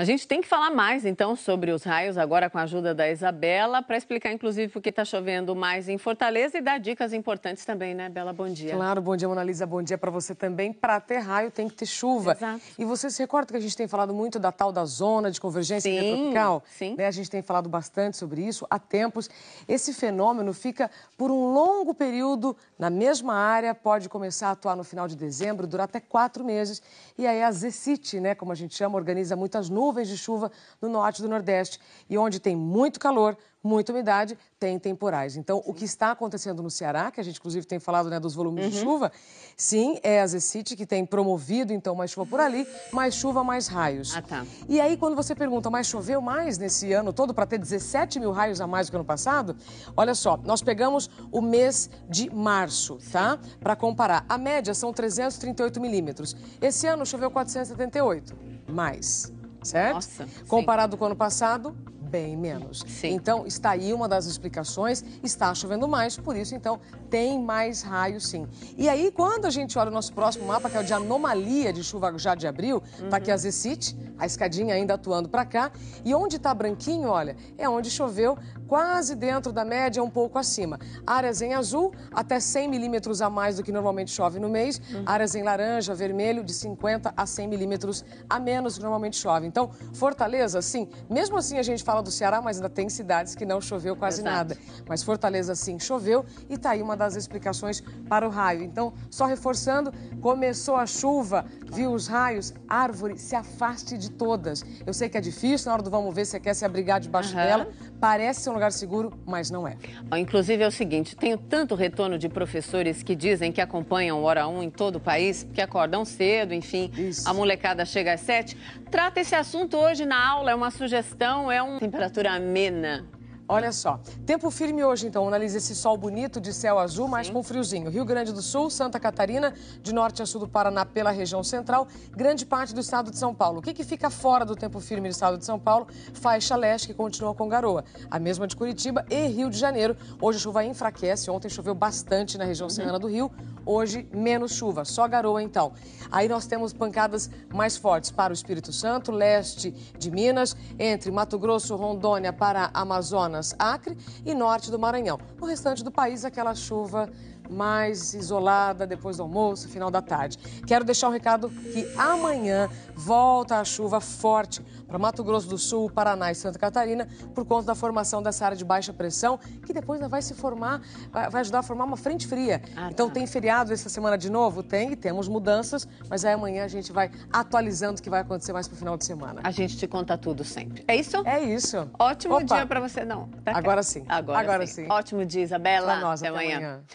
A gente tem que falar mais, então, sobre os raios, agora com a ajuda da Isabela, para explicar, inclusive, por que está chovendo mais em Fortaleza e dar dicas importantes também, né, Bela? Bom dia. Claro, bom dia, Monalisa. Bom dia para você também. Para ter raio, tem que ter chuva. Exato. E você se recorda que a gente tem falado muito da tal da zona de convergência sim, tropical? Sim. Né? A gente tem falado bastante sobre isso há tempos. Esse fenômeno fica por um longo período na mesma área, pode começar a atuar no final de dezembro, durar até quatro meses. E aí a ZECIT, né, como a gente chama, organiza muitas nuvens nuvens de chuva no norte do nordeste. E onde tem muito calor, muita umidade, tem temporais. Então, o que está acontecendo no Ceará, que a gente inclusive tem falado né, dos volumes uhum. de chuva, sim, é a Zecite que tem promovido então mais chuva por ali, mais chuva, mais raios. Ah, tá. E aí, quando você pergunta, mas choveu mais nesse ano todo para ter 17 mil raios a mais do que ano passado? Olha só, nós pegamos o mês de março, tá? Para comparar. A média são 338 milímetros. Esse ano choveu 478, mais certo? Nossa, Comparado sim. com o ano passado, bem menos. Sim. Então, está aí uma das explicações, está chovendo mais, por isso, então, tem mais raios sim. E aí, quando a gente olha o nosso próximo mapa, que é o de anomalia de chuva já de abril, uhum. aqui a uhum. Zecite, a escadinha ainda atuando para cá, e onde está branquinho, olha, é onde choveu quase dentro da média, um pouco acima. Áreas em azul, até 100 milímetros a mais do que normalmente chove no mês. Uhum. Áreas em laranja, vermelho, de 50 a 100 milímetros a menos do que normalmente chove. Então, Fortaleza, sim, mesmo assim a gente fala do Ceará, mas ainda tem cidades que não choveu quase Exato. nada. Mas Fortaleza sim choveu e está aí uma das explicações para o raio. Então, só reforçando, começou a chuva, viu os raios, árvore, se afaste de todas. Eu sei que é difícil, na hora do vamos ver, você quer se abrigar debaixo uhum. dela. Parece ser um lugar seguro, mas não é. Inclusive é o seguinte, tenho tanto retorno de professores que dizem que acompanham Hora 1 em todo o país, que acordam cedo, enfim, Isso. a molecada chega às sete. Trata esse assunto hoje na aula, é uma sugestão, é um temperatura amena. Olha só, tempo firme hoje então, analise esse sol bonito de céu azul, mas Sim. com friozinho. Rio Grande do Sul, Santa Catarina, de norte a sul do Paraná pela região central, grande parte do estado de São Paulo. O que, que fica fora do tempo firme do estado de São Paulo? Faixa leste que continua com garoa. A mesma de Curitiba e Rio de Janeiro. Hoje a chuva enfraquece, ontem choveu bastante na região uhum. serrana do Rio. Hoje, menos chuva, só garoa então. Aí nós temos pancadas mais fortes para o Espírito Santo, leste de Minas, entre Mato Grosso, Rondônia, para Amazonas, Acre e norte do Maranhão. No restante do país, aquela chuva mais isolada depois do almoço, final da tarde. Quero deixar um recado que amanhã volta a chuva forte para Mato Grosso do Sul, Paraná e Santa Catarina por conta da formação dessa área de baixa pressão, que depois vai se formar, vai ajudar a formar uma frente fria. Ah, tá. então tá. tem feriado essa semana de novo? Tem, temos mudanças, mas aí amanhã a gente vai atualizando o que vai acontecer mais para o final de semana. A gente te conta tudo sempre. É isso? É isso. Ótimo Opa. dia para você. Não, tá agora sim. Agora, agora sim. sim. Ótimo dia, Isabela. Pra nós, até, até amanhã. amanhã.